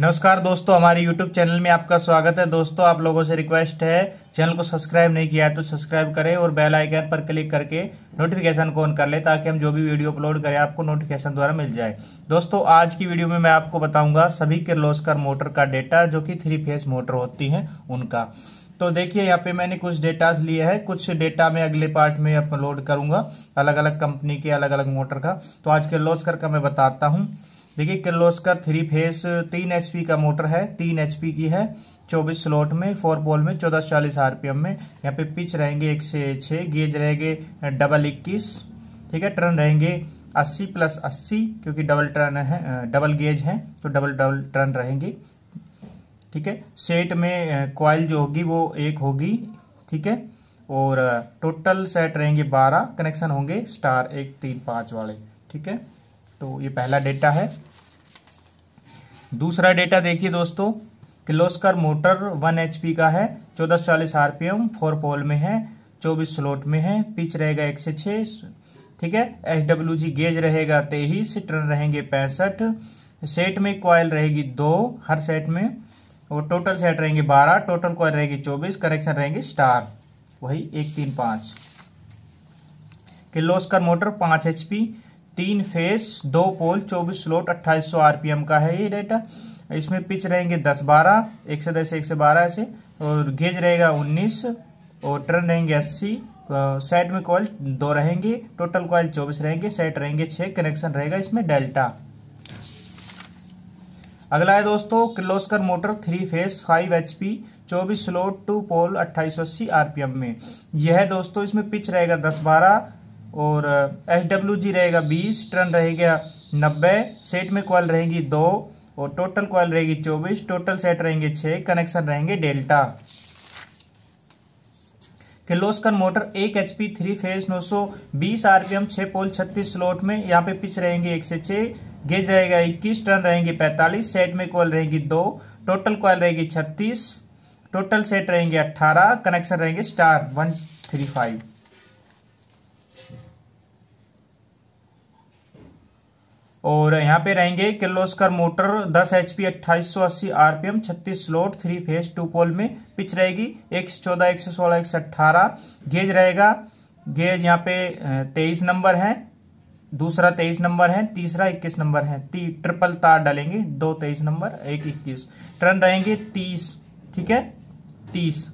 नमस्कार दोस्तों हमारे YouTube चैनल में आपका स्वागत है दोस्तों आप लोगों से रिक्वेस्ट है चैनल को सब्सक्राइब नहीं किया है तो सब्सक्राइब करें और बेल आइकन पर क्लिक करके नोटिफिकेशन को ऑन कर लें ताकि हम जो भी वीडियो अपलोड करें आपको नोटिफिकेशन द्वारा मिल जाए दोस्तों आज की वीडियो में मैं आपको बताऊंगा सभी किर्लोस्कर मोटर का डेटा जो कि थ्री फेस मोटर होती है उनका तो देखिए यहाँ पे मैंने कुछ डेटाज लिए हैं कुछ डेटा मैं अगले पार्ट में अपलोड करूंगा अलग अलग कंपनी के अलग अलग मोटर का तो आज के लोस्कर का मैं बताता हूँ देखिए किर्लोस्कर थ्री फेस तीन एचपी का मोटर है तीन एचपी की है चौबीस स्लॉट में फोर पोल में चौदह चालीस आरपीएम में यहाँ पे पिच रहेंगे एक से छः गेज रहेंगे डबल इक्कीस ठीक है टर्न रहेंगे अस्सी प्लस अस्सी क्योंकि डबल टर्न है डबल गेज है तो डबल डबल टर्न रहेंगे ठीक है सेट में कॉयल जो होगी वो एक होगी ठीक है और टोटल सेट रहेंगे बारह कनेक्शन होंगे स्टार एक तीन पाँच वाले ठीक है तो ये पहला डेटा है दूसरा डेटा देखिए दोस्तों किलोस्कर मोटर वन एच का है चौदह चालीस आरपीएम फोर पोल में है चौबीस स्लोट में है पिच रहेगा एक से छः ठीक है एच डब्ल्यू जी गेज रहेगा तेईस टर्न रहेंगे पैंसठ सेट में कॉयल रहेगी दो हर सेट में और टोटल सेट रहेंगे बारह टोटल कॉयल रहेगी चौबीस करेक्शन रहेंगे स्टार वही एक तीन पांच किलोस्कर मोटर पांच एच पी तीन फेस दो पोल चौबीस स्लोट अट्ठाईस सौ आरपीएम का है ये डेटा इसमें पिच रहेंगे दस बारह एक से दस एक से बारह ऐसे और गेज रहेगा उन्नीस और टर्न रहेंगे अस्सी सेट में कॉल दो रहेंगे टोटल कॉल चौबीस रहेंगे सेट रहेंगे छः कनेक्शन रहेगा इसमें डेल्टा अगला है दोस्तों Kirloskar motor three phase five H P चौबीस स्लोट टू पोल अट्ठाईस सौ अस्सी आरपीएम में यह है दोस्तों इसमें पिच रहेगा दस बारह और एस डब्ल्यू जी रहेगा बीस टर्न रहेगा नब्बे सेट में क्वाल रहेगी दो और टोटल क्वाल रहेगी चौबीस टोटल सेट रहेंगे छः कनेक्शन रहेंगे डेल्टा किर्लोस्कर मोटर एक एच पी थ्री फेज नौ सौ बीस आरपीएम छह पोल छत्तीस स्लॉट में यहाँ पे पिच रहेंगे एक से छह गेज रहेगा इक्कीस टर्न रहेंगे पैंतालीस सेट में कॉल रहेगी दो टोटल क्वाल रहेगी छत्तीस टोटल सेट रहेंगे अट्ठारह कनेक्शन रहेंगे स्टार वन थ्री फाइव और यहाँ पे रहेंगे किर्लोस्कर मोटर 10 एच पी अट्ठाईस सौ अस्सी आरपीएम छत्तीस slot three phase two pole में पिच रहेगी एक सौ चौदह एक सौ सोलह एक सौ अट्ठारह गेज रहेगा गेज यहाँ पे तेईस नंबर है दूसरा तेईस नंबर है तीसरा इक्कीस नंबर है ती ट्रिपल तार डालेंगे दो तेईस नंबर एक इक्कीस टर्न रहेंगे तीस ठीक है तीस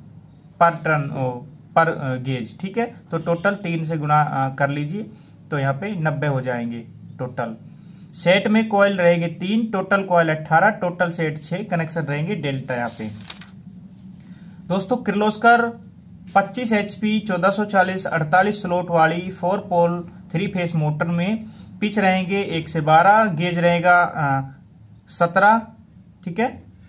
पर टर्न ओ पर गेज ठीक है तो टोटल तीन से गुना कर लीजिए तो यहाँ पे नब्बे हो जाएंगे टोटल सेट में कॉयल रहेगी तीन टोटल कॉयल अट्ठारह टोटल सेट छह कनेक्शन रहेंगे डेल्टा यहाँ पे दोस्तों किर्लोस्कर 25 एचपी 1440 48 स्लोट वाली four pole three phase motor में पिच रहेंगे एक से बारह गेज रहेगा सत्रह ठीक है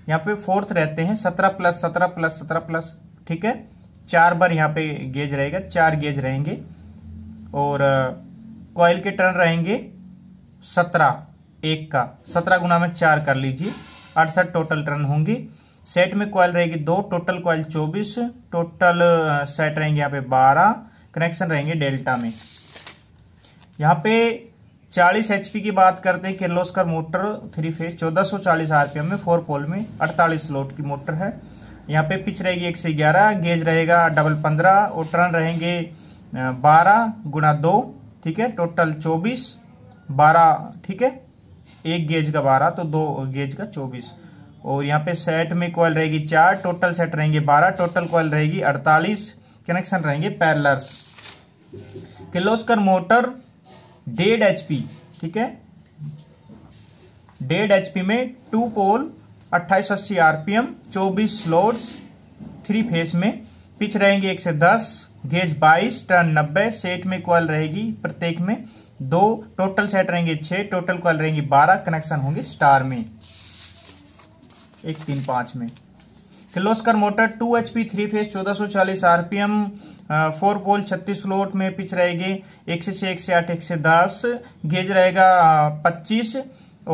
यहाँ पे फोर्थ रहते हैं सत्रह प्लस सत्रह प्लस सत्रह प्लस ठीक है चार बार यहाँ पे गेज रहेगा चार गेज रहेंगे और कॉयल के टर्न रहेंगे सत्रह एक का सत्रह गुना में चार कर लीजिए अड़सठ टोटल टर्न होंगी सेट में कॉयल रहेगी दो टोटल कॉयल चौबीस टोटल सेट रहेंगे यहाँ पे बारह कनेक्शन रहेंगे डेल्टा में यहाँ पे चालीस एचपी की बात करते हैं Kirloskar motor three phase 1440 RPM में फोर पोल में अड़तालीस लोट की मोटर है यहाँ पे पिच रहेगी एक से ग्यारह गेज रहेगा डबल पंद्रह और टर्न रहेंगे बारह गुना दो ठीक है टोटल चौबीस बारह ठीक है एक गेज का बारह तो दो गेज का चौबीस और यहाँ पे सेट में कॉल रहेगी चार टोटल सेट रहेंगे बारह टोटल कॉल रहेगी अड़तालीस कनेक्शन रहेंगे पैरलर्स किलोस्कर मोटर डेढ़ एचपी ठीक है डेढ़ एचपी में टू पोल अट्ठाईस अस्सी आरपीएम चौबीस लोड्स थ्री फेस में पिच रहेंगे एक से दस गेज बाईस टर्न नब्बे सेट में क्वाल रहेगी प्रत्येक में दो टोटल सेट रहेंगे छह टोटल क्वाल रहेंगी बारह कनेक्शन होंगे स्टार में एक तीन पांच में Kirloskar motor two H P three phase चौदह सौ चालीस आरपीएम फोर पोल छत्तीस स्लोट में पिच रहेगी एक से छह एक से आठ एक से दस गेज रहेगा पच्चीस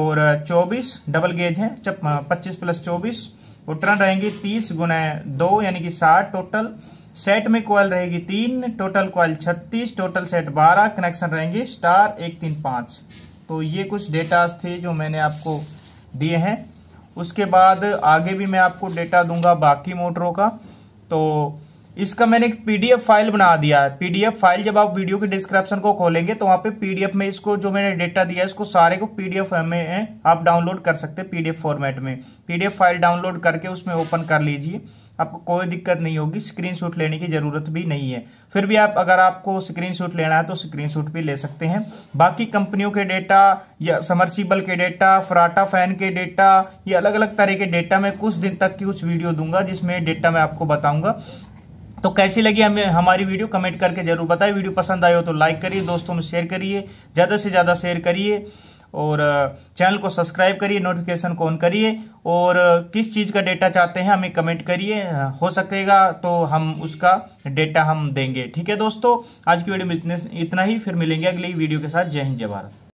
और चौबीस डबल गेज है पच्चीस प्लस चौबीस उत्तरायण रहेंगी तीस गुना दो यानी कि साठ टोटल सेट में क्वाल रहेगी तीन टोटल क्वाल छत्तीस टोटल सेट बारह कनेक्शन रहेंगे स्टार एक तीन पाँच तो ये कुछ डेटास थे जो मैंने आपको दिए हैं उसके बाद आगे भी मैं आपको डेटा दूंगा बाकी मोटरों का तो इसका मैंने एक पीडीएफ फाइल बना दिया है पीडीएफ फाइल जब आप वीडियो के डिस्क्रिप्शन को खोलेंगे तो वहां पे पीडीएफ में इसको जो मैंने डेटा दिया है इसको सारे को पीडीएफ में आप डाउनलोड कर सकते हैं पीडीएफ फॉर्मेट में पीडीएफ फाइल डाउनलोड करके उसमें ओपन कर लीजिए आपको कोई दिक्कत नहीं होगी स्क्रीन लेने की जरूरत भी नहीं है फिर भी आप अगर आपको स्क्रीन लेना है तो स्क्रीन भी ले सकते हैं बाकी कंपनियों के डेटा या समरसीबल के डेटा फराटा फैन के डेटा या अलग अलग तरह के डेटा में कुछ दिन तक की कुछ वीडियो दूंगा जिसमें डेटा मैं आपको बताऊंगा तो कैसी लगी हमें हमारी वीडियो कमेंट करके जरूर बताएं वीडियो पसंद आए हो तो लाइक करिए दोस्तों में शेयर करिए ज़्यादा से ज़्यादा शेयर करिए और चैनल को सब्सक्राइब करिए नोटिफिकेशन को ऑन करिए और किस चीज़ का डेटा चाहते हैं हमें कमेंट करिए हो सकेगा तो हम उसका डेटा हम देंगे ठीक है दोस्तों आज की वीडियो में इतने इतना ही फिर मिलेंगे अगली वीडियो के साथ जय हिंद जय भारत